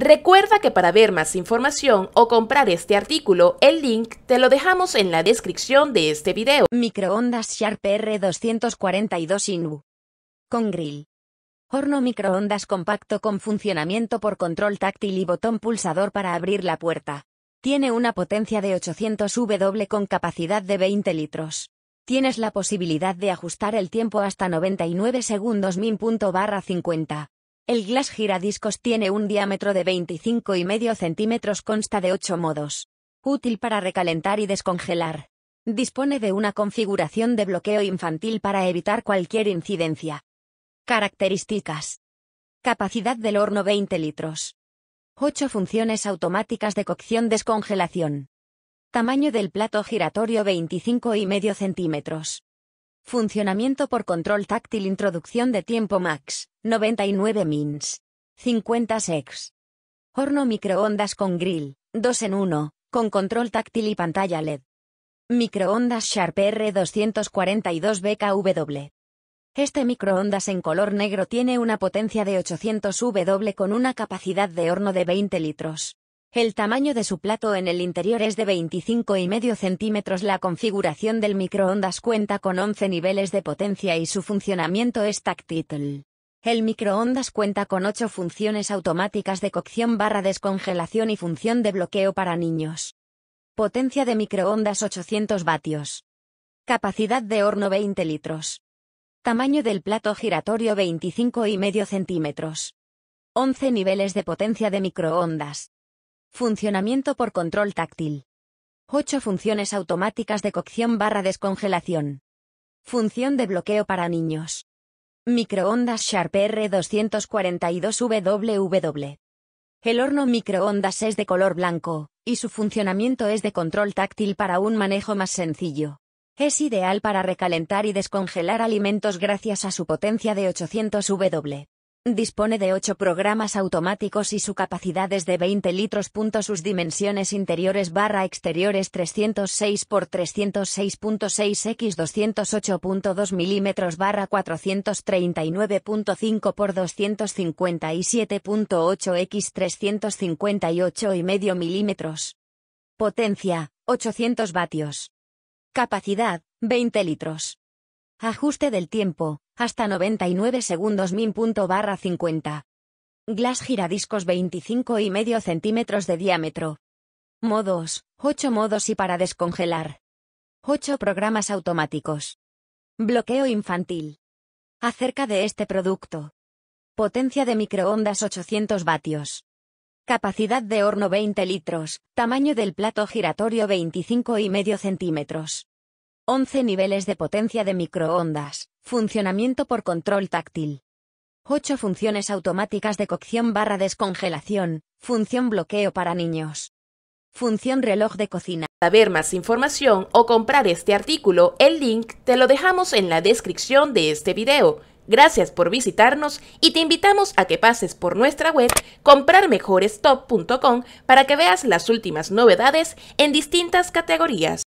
Recuerda que para ver más información o comprar este artículo, el link te lo dejamos en la descripción de este video. Microondas Sharp R242 INU. Con grill. Horno microondas compacto con funcionamiento por control táctil y botón pulsador para abrir la puerta. Tiene una potencia de 800 W con capacidad de 20 litros. Tienes la posibilidad de ajustar el tiempo hasta 99 segundos 50. El Glass Giradiscos tiene un diámetro de 25,5 centímetros, consta de 8 modos. Útil para recalentar y descongelar. Dispone de una configuración de bloqueo infantil para evitar cualquier incidencia. Características. Capacidad del horno 20 litros. 8 funciones automáticas de cocción-descongelación. Tamaño del plato giratorio 25,5 centímetros. Funcionamiento por control táctil Introducción de tiempo max, 99 mins. 50 sex. Horno microondas con grill, 2 en 1, con control táctil y pantalla LED. Microondas Sharp R242BKW. Este microondas en color negro tiene una potencia de 800 W con una capacidad de horno de 20 litros. El tamaño de su plato en el interior es de 25,5 centímetros. La configuración del microondas cuenta con 11 niveles de potencia y su funcionamiento es táctil. El microondas cuenta con 8 funciones automáticas de cocción barra descongelación y función de bloqueo para niños. Potencia de microondas 800 vatios. Capacidad de horno 20 litros. Tamaño del plato giratorio y medio centímetros. 11 niveles de potencia de microondas. Funcionamiento por control táctil. 8 funciones automáticas de cocción barra descongelación. Función de bloqueo para niños. Microondas Sharp R242WW. El horno microondas es de color blanco, y su funcionamiento es de control táctil para un manejo más sencillo. Es ideal para recalentar y descongelar alimentos gracias a su potencia de 800 W. Dispone de 8 programas automáticos y su capacidad es de 20 litros. Sus dimensiones interiores barra exteriores 306 x 306.6 x 208.2 milímetros barra 439.5 x 257.8 x 358 y medio milímetros. Potencia, 800 vatios. Capacidad, 20 litros. Ajuste del tiempo, hasta 99 segundos min barra 50. Glass giradiscos 25 y medio centímetros de diámetro. Modos, 8 modos y para descongelar. 8 programas automáticos. Bloqueo infantil. Acerca de este producto. Potencia de microondas 800 vatios. Capacidad de horno 20 litros, tamaño del plato giratorio 25 y medio centímetros. 11 niveles de potencia de microondas, funcionamiento por control táctil. 8 funciones automáticas de cocción barra descongelación, función bloqueo para niños. Función reloj de cocina. Para ver más información o comprar este artículo, el link te lo dejamos en la descripción de este video. Gracias por visitarnos y te invitamos a que pases por nuestra web comprarmejorestop.com para que veas las últimas novedades en distintas categorías.